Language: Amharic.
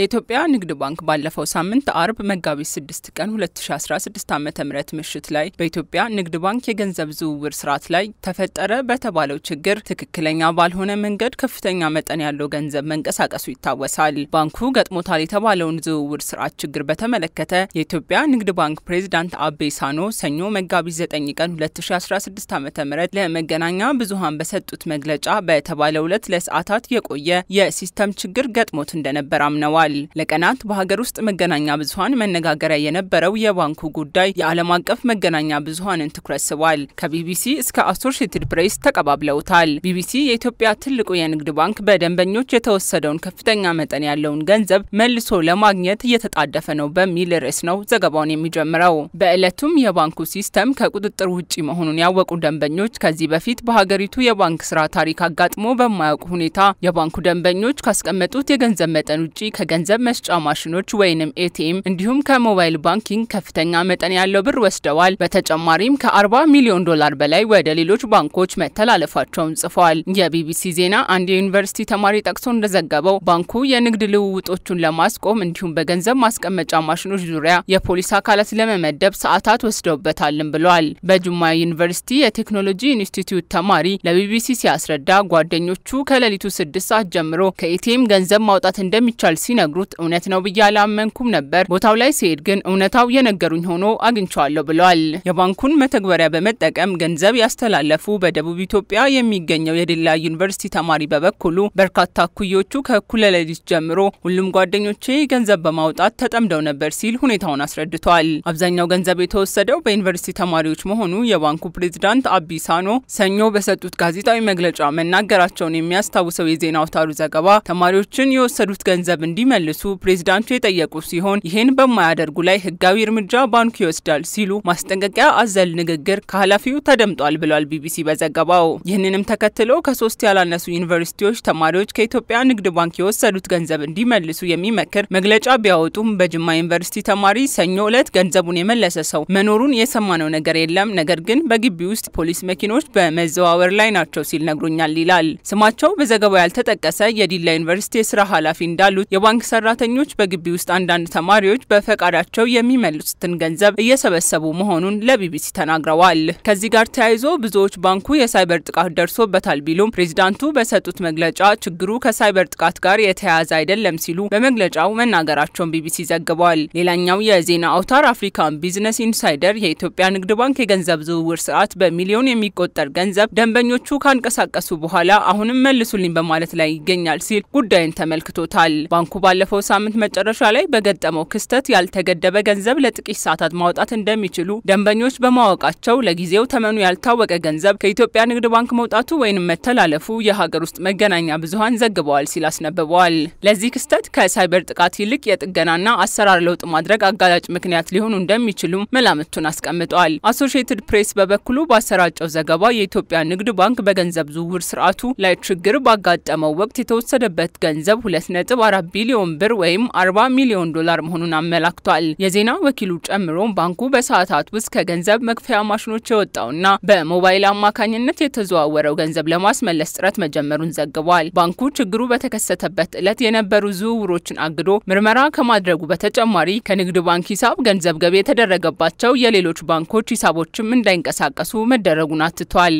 የኢትዮጵያ ንግድ ባንክ ባለፈው ሳምንት አርብ መጋቢት 6 ቀን 2016 ዓ ም ምሽት ላይ በኢትዮጵያ ንግድ ባንክ የገንዘብ ዝውውር ስርዓት ላይ ተፈጠረ በተባለው ችግር ትክክለኛ ባልሆነ መንገድ ከፍተኛ መጠን ያለው ገንዘብ መንቀሳቀሱ ይታወሳል። ባንኩ ገጥሞታል የተባለውን ዝውውር ስርዓት ችግር በተመለከተ የኢትዮጵያ ንግድ ባንክ ፕሬዚዳንት አቤ ሳኖ ሰኞ መጋቢት 9 ቀን 2016 ዓ ም ለመገናኛ ብዙሃን በሰጡት መግለጫ በተባለው ዕለት ለሰዓታት የቆየ የሲስተም ችግር ገጥሞት እንደነበር አምነዋል። ገልጸዋል። ለቀናት በሀገር ውስጥ መገናኛ ብዙሀን መነጋገሪያ የነበረው የባንኩ ጉዳይ የዓለም አቀፍ መገናኛ ብዙሀንን ትኩረት ስቧል። ከቢቢሲ እስከ አሶሽትድ ፕሬስ ተቀባብለውታል። ቢቢሲ የኢትዮጵያ ትልቁ የንግድ ባንክ በደንበኞች የተወሰደውን ከፍተኛ መጠን ያለውን ገንዘብ መልሶ ለማግኘት እየተጣደፈ ነው በሚል ርዕስ ነው ዘገባውን የሚጀምረው። በዕለቱም የባንኩ ሲስተም ከቁጥጥር ውጭ መሆኑን ያወቁ ደንበኞች ከዚህ በፊት በሀገሪቱ የባንክ ስራ ታሪክ አጋጥሞ በማያውቅ ሁኔታ የባንኩ ደንበኞች ካስቀመጡት የገንዘብ መጠን ውጭ ገንዘብ መስጫ ማሽኖች ወይንም ኤቲኤም እንዲሁም ከሞባይል ባንኪንግ ከፍተኛ መጠን ያለው ብር ወስደዋል። በተጨማሪም ከ40 ሚሊዮን ዶላር በላይ ወደ ሌሎች ባንኮች መተላለፋቸውን ጽፏል። የቢቢሲ ዜና አንድ የዩኒቨርሲቲ ተማሪ ጠቅሶ እንደዘገበው ባንኩ የንግድ ልውውጦቹን ለማስቆም እንዲሁም በገንዘብ ማስቀመጫ ማሽኖች ዙሪያ የፖሊስ አካላት ለመመደብ ሰዓታት ወስደውበታልም ብሏል። በጁማ ዩኒቨርሲቲ የቴክኖሎጂ ኢንስቲትዩት ተማሪ ለቢቢሲ ሲያስረዳ ጓደኞቹ ከሌሊቱ ስድስት ሰዓት ጀምሮ ከኤቲኤም ገንዘብ ማውጣት እንደሚቻል ሲነ ሲነግሩት እውነት ነው ብዬ አላመንኩም ነበር። ቦታው ላይ ሲሄድ ግን እውነታው የነገሩኝ ሆኖ አግኝቸዋለሁ ብለዋል። የባንኩን መተግበሪያ በመጠቀም ገንዘብ ያስተላለፉ በደቡብ ኢትዮጵያ የሚገኘው የዲላ ዩኒቨርሲቲ ተማሪ በበኩሉ በርካታ እኩዮቹ ከእኩለ ሌሊት ጀምሮ ሁሉም ጓደኞቼ ገንዘብ በማውጣት ተጠምደው ነበር ሲል ሁኔታውን አስረድቷል። አብዛኛው ገንዘብ የተወሰደው በዩኒቨርሲቲ ተማሪዎች መሆኑ የባንኩ ፕሬዝዳንት አቢሳኖ ሰኞ በሰጡት ጋዜጣዊ መግለጫ መናገራቸውን የሚያስታውሰው የዜና አውታሩ ዘገባ ተማሪዎችን የወሰዱት ገንዘብ እንዲ እንዲመልሱ ፕሬዚዳንቱ የጠየቁ ሲሆን ይህን በማያደርጉ ላይ ህጋዊ እርምጃ ባንኩ ይወስዳል ሲሉ ማስጠንቀቂያ አዘል ንግግር ከኃላፊው ተደምጧል ብሏል ቢቢሲ በዘገባው። ይህንንም ተከትሎ ከሶስት ያላነሱ ዩኒቨርሲቲዎች ተማሪዎች ከኢትዮጵያ ንግድ ባንክ የወሰዱት ገንዘብ እንዲመልሱ የሚመክር መግለጫ ቢያወጡም በጅማ ዩኒቨርሲቲ ተማሪ ሰኞ ዕለት ገንዘቡን የመለሰ ሰው መኖሩን የሰማነው ነገር የለም፣ ነገር ግን በግቢ ውስጥ ፖሊስ መኪኖች በመዘዋወር ላይ ናቸው ሲል ነግሮኛል ይላል። ስማቸው በዘገባው ያልተጠቀሰ የዲላ ዩኒቨርሲቲ የስራ ኃላፊ እንዳሉት የባንክ የባንክ ሰራተኞች በግቢ ውስጥ አንዳንድ ተማሪዎች በፈቃዳቸው የሚመልሱትን ገንዘብ እየሰበሰቡ መሆኑን ለቢቢሲ ተናግረዋል። ከዚህ ጋር ተያይዞ ብዙዎች ባንኩ የሳይበር ጥቃት ደርሶበታል ቢሉም ፕሬዚዳንቱ በሰጡት መግለጫ ችግሩ ከሳይበር ጥቃት ጋር የተያያዘ አይደለም ሲሉ በመግለጫው መናገራቸውን ቢቢሲ ዘግቧል። ሌላኛው የዜና አውታር አፍሪካን ቢዝነስ ኢንሳይደር የኢትዮጵያ ንግድ ባንክ የገንዘብ ዝውውር ስርዓት በሚሊዮን የሚቆጠር ገንዘብ ደንበኞቹ ካንቀሳቀሱ በኋላ አሁንም መልሱልኝ በማለት ላይ ይገኛል ሲል ጉዳይን ተመልክቶታል። ባንኩ ባለፈው ሳምንት መጨረሻ ላይ በገጠመው ክስተት ያልተገደበ ገንዘብ ለጥቂት ሰዓታት ማውጣት እንደሚችሉ ደንበኞች በማወቃቸው ለጊዜው ተመኑ ያልታወቀ ገንዘብ ከኢትዮጵያ ንግድ ባንክ መውጣቱ ወይንም መተላለፉ የሀገር ውስጥ መገናኛ ብዙኃን ዘግበዋል ሲል አስነብበዋል። ለዚህ ክስተት ከሳይበር ጥቃት ይልቅ የጥገናና አሰራር ለውጥ ማድረግ አጋላጭ ምክንያት ሊሆኑ እንደሚችሉ መላምቱን አስቀምጧል። አሶሺየትድ ፕሬስ በበኩሉ ባሰራጨው ዘገባ የኢትዮጵያ ንግድ ባንክ በገንዘብ ዝውውር ስርዓቱ ላይ ችግር ባጋጠመው ወቅት የተወሰደበት ገንዘብ ሁለት ነጥብ አራት ቢሊዮን ቢሊዮን ብር ወይም 40 ሚሊዮን ዶላር መሆኑን አመላክቷል። የዜና ወኪሉ ጨምሮ ባንኩ በሰዓታት ውስጥ ከገንዘብ መክፈያ ማሽኖች የወጣውና በሞባይል አማካኝነት የተዘዋወረው ገንዘብ ለማስመለስ ጥረት መጀመሩን ዘግቧል። ባንኩ ችግሩ በተከሰተበት ዕለት የነበሩ ዝውውሮችን አግዶ ምርመራ ከማድረጉ በተጨማሪ ከንግድ ባንክ ሂሳብ ገንዘብ ገቢ የተደረገባቸው የሌሎች ባንኮች ሂሳቦችም እንዳይንቀሳቀሱ መደረጉን አትቷል።